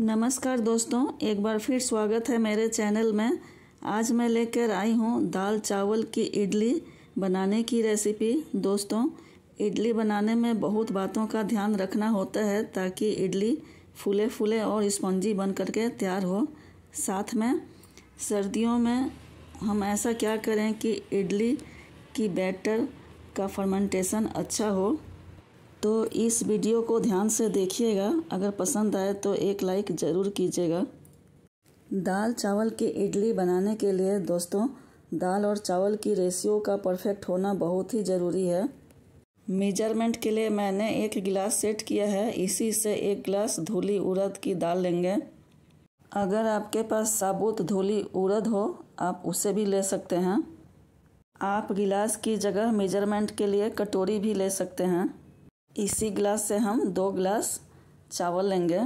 नमस्कार दोस्तों एक बार फिर स्वागत है मेरे चैनल में आज मैं लेकर आई हूँ दाल चावल की इडली बनाने की रेसिपी दोस्तों इडली बनाने में बहुत बातों का ध्यान रखना होता है ताकि इडली फूले फूले और स्पंजी बन करके तैयार हो साथ में सर्दियों में हम ऐसा क्या करें कि इडली की बैटर का फर्मेंटेशन अच्छा हो तो इस वीडियो को ध्यान से देखिएगा अगर पसंद आए तो एक लाइक ज़रूर कीजिएगा दाल चावल की इडली बनाने के लिए दोस्तों दाल और चावल की रेशियो का परफेक्ट होना बहुत ही ज़रूरी है मेजरमेंट के लिए मैंने एक गिलास सेट किया है इसी से एक गिलास धूली उड़द की दाल लेंगे अगर आपके पास साबुत धूली उड़द हो आप उसे भी ले सकते हैं आप गिलास की जगह मेजरमेंट के लिए कटोरी भी ले सकते हैं इसी ग्लास से हम दो ग्लास चावल लेंगे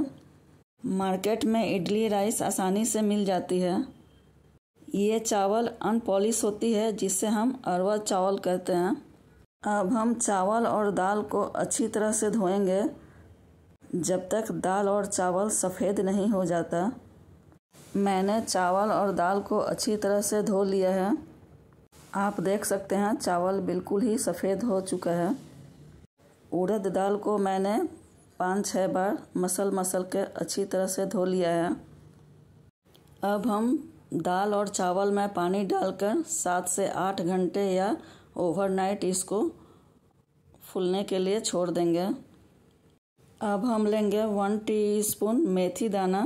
मार्केट में इडली राइस आसानी से मिल जाती है ये चावल अनपॉलिश होती है जिससे हम अरवा चावल कहते हैं अब हम चावल और दाल को अच्छी तरह से धोएंगे जब तक दाल और चावल सफ़ेद नहीं हो जाता मैंने चावल और दाल को अच्छी तरह से धो लिया है आप देख सकते हैं चावल बिल्कुल ही सफ़ेद हो चुका है उड़द दाल को मैंने पाँच छः बार मसल मसल के अच्छी तरह से धो लिया है अब हम दाल और चावल में पानी डालकर सात से आठ घंटे या ओवरनाइट इसको फूलने के लिए छोड़ देंगे अब हम लेंगे वन टीस्पून मेथी दाना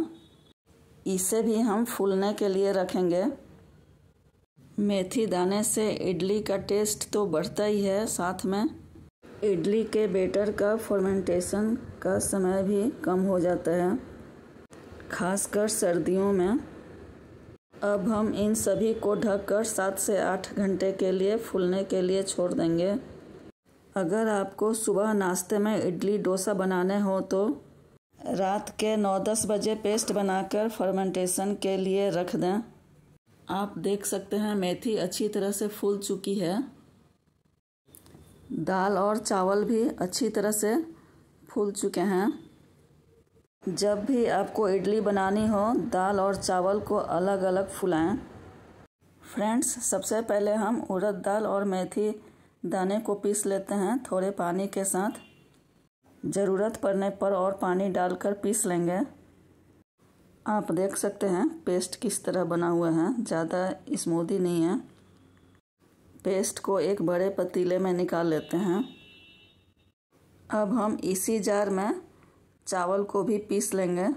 इसे भी हम फूलने के लिए रखेंगे मेथी दाने से इडली का टेस्ट तो बढ़ता ही है साथ में इडली के बेटर का फर्मेंटेशन का समय भी कम हो जाता है खासकर सर्दियों में अब हम इन सभी को ढककर सात से आठ घंटे के लिए फूलने के लिए छोड़ देंगे अगर आपको सुबह नाश्ते में इडली डोसा बनाने हो तो रात के नौ दस बजे पेस्ट बनाकर फर्मेंटेशन के लिए रख दें आप देख सकते हैं मेथी अच्छी तरह से फूल चुकी है दाल और चावल भी अच्छी तरह से फूल चुके हैं जब भी आपको इडली बनानी हो दाल और चावल को अलग अलग फुलाएं फ्रेंड्स सबसे पहले हम उड़द दाल और मेथी दाने को पीस लेते हैं थोड़े पानी के साथ ज़रूरत पड़ने पर और पानी डालकर पीस लेंगे आप देख सकते हैं पेस्ट किस तरह बना हुआ है ज़्यादा स्मूदी नहीं है पेस्ट को एक बड़े पतीले में निकाल लेते हैं अब हम इसी जार में चावल को भी पीस लेंगे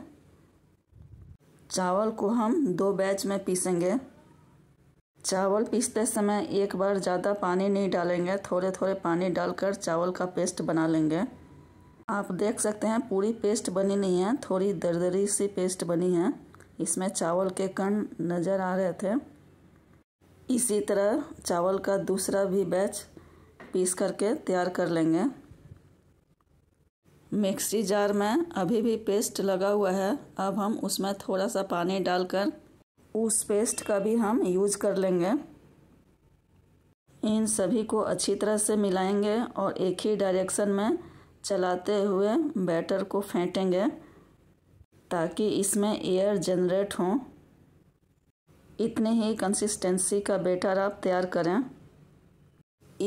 चावल को हम दो बैच में पीसेंगे चावल पीसते समय एक बार ज़्यादा पानी नहीं डालेंगे थोड़े थोड़े पानी डालकर चावल का पेस्ट बना लेंगे आप देख सकते हैं पूरी पेस्ट बनी नहीं है थोड़ी दरदरी सी पेस्ट बनी है इसमें चावल के कण नज़र आ रहे थे इसी तरह चावल का दूसरा भी बैच पीस करके तैयार कर लेंगे मिक्सी जार में अभी भी पेस्ट लगा हुआ है अब हम उसमें थोड़ा सा पानी डालकर उस पेस्ट का भी हम यूज कर लेंगे इन सभी को अच्छी तरह से मिलाएंगे और एक ही डायरेक्शन में चलाते हुए बैटर को फेंटेंगे ताकि इसमें एयर जनरेट हों इतने ही कंसिस्टेंसी का बैटर आप तैयार करें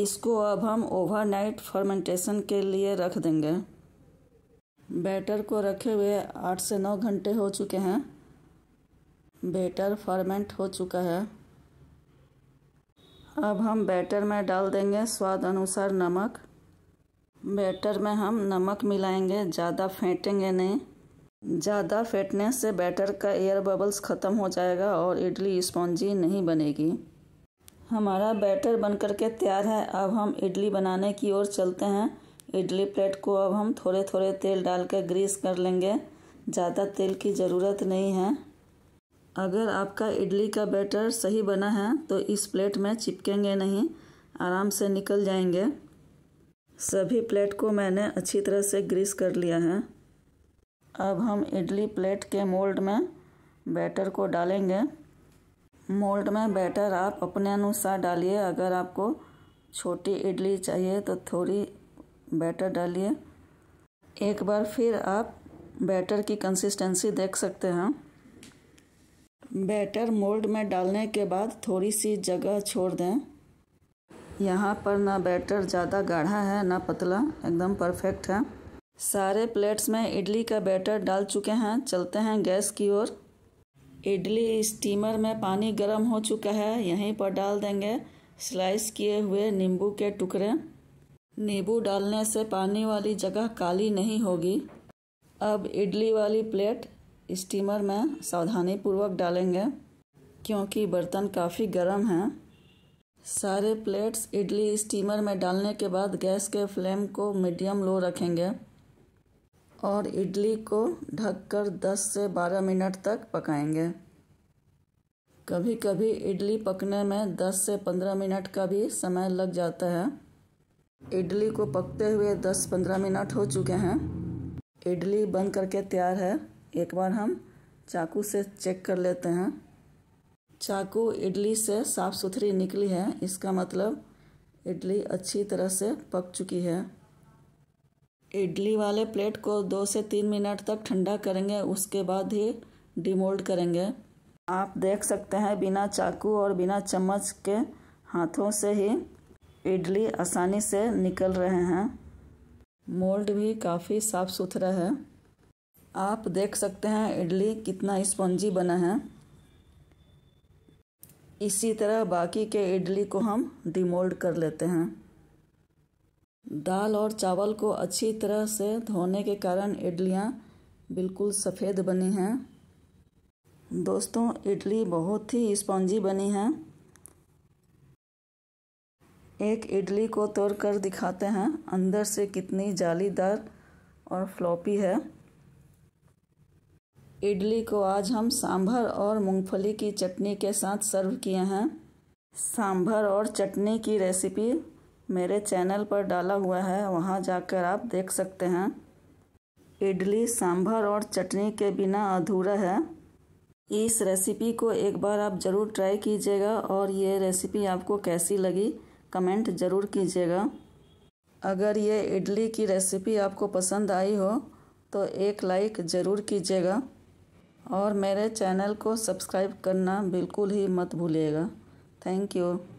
इसको अब हम ओवरनाइट फर्मेंटेशन के लिए रख देंगे बैटर को रखे हुए आठ से नौ घंटे हो चुके हैं बैटर फर्मेंट हो चुका है अब हम बैटर में डाल देंगे स्वाद अनुसार नमक बैटर में हम नमक मिलाएंगे ज़्यादा फेंटेंगे नहीं ज़्यादा फेटनेस से बैटर का एयर बबल्स ख़त्म हो जाएगा और इडली स्पॉन्जी नहीं बनेगी हमारा बैटर बन कर के तैयार है अब हम इडली बनाने की ओर चलते हैं इडली प्लेट को अब हम थोड़े थोड़े तेल डाल कर ग्रीस कर लेंगे ज़्यादा तेल की ज़रूरत नहीं है अगर आपका इडली का बैटर सही बना है तो इस प्लेट में चिपकेंगे नहीं आराम से निकल जाएंगे सभी प्लेट को मैंने अच्छी तरह से ग्रीस कर लिया है अब हम इडली प्लेट के मोल्ड में बैटर को डालेंगे मोल्ड में बैटर आप अपने अनुसार डालिए अगर आपको छोटी इडली चाहिए तो थोड़ी बैटर डालिए एक बार फिर आप बैटर की कंसिस्टेंसी देख सकते हैं बैटर मोल्ड में डालने के बाद थोड़ी सी जगह छोड़ दें यहाँ पर ना बैटर ज़्यादा गाढ़ा है ना पतला एकदम परफेक्ट है सारे प्लेट्स में इडली का बैटर डाल चुके हैं चलते हैं गैस की ओर इडली स्टीमर में पानी गर्म हो चुका है यहीं पर डाल देंगे स्लाइस किए हुए नींबू के टुकड़े नींबू डालने से पानी वाली जगह काली नहीं होगी अब इडली वाली प्लेट स्टीमर में सावधानीपूर्वक डालेंगे क्योंकि बर्तन काफ़ी गर्म हैं सारे प्लेट्स इडली स्टीमर में डालने के बाद गैस के फ्लेम को मीडियम लो रखेंगे और इडली को ढककर 10 से 12 मिनट तक पकाएंगे कभी कभी इडली पकने में 10 से 15 मिनट का भी समय लग जाता है इडली को पकते हुए 10-15 मिनट हो चुके हैं इडली बंद करके तैयार है एक बार हम चाकू से चेक कर लेते हैं चाकू इडली से साफ़ सुथरी निकली है इसका मतलब इडली अच्छी तरह से पक चुकी है इडली वाले प्लेट को दो से तीन मिनट तक ठंडा करेंगे उसके बाद ही डिमोल्ड करेंगे आप देख सकते हैं बिना चाकू और बिना चम्मच के हाथों से ही इडली आसानी से निकल रहे हैं मोल्ड भी काफ़ी साफ़ सुथरा है आप देख सकते हैं इडली कितना स्पंजी बना है इसी तरह बाकी के इडली को हम डिमोल्ड कर लेते हैं दाल और चावल को अच्छी तरह से धोने के कारण इडलियाँ बिल्कुल सफ़ेद बनी हैं दोस्तों इडली बहुत ही स्पॉन्जी बनी है एक इडली को तोड़कर दिखाते हैं अंदर से कितनी जालीदार और फ्लॉपी है इडली को आज हम सांभर और मूंगफली की चटनी के साथ सर्व किए हैं सांभर और चटनी की रेसिपी मेरे चैनल पर डाला हुआ है वहाँ जाकर आप देख सकते हैं इडली सांभर और चटनी के बिना अधूरा है इस रेसिपी को एक बार आप ज़रूर ट्राई कीजिएगा और ये रेसिपी आपको कैसी लगी कमेंट ज़रूर कीजिएगा अगर ये इडली की रेसिपी आपको पसंद आई हो तो एक लाइक ज़रूर कीजिएगा और मेरे चैनल को सब्सक्राइब करना बिल्कुल ही मत भूलिएगा थैंक यू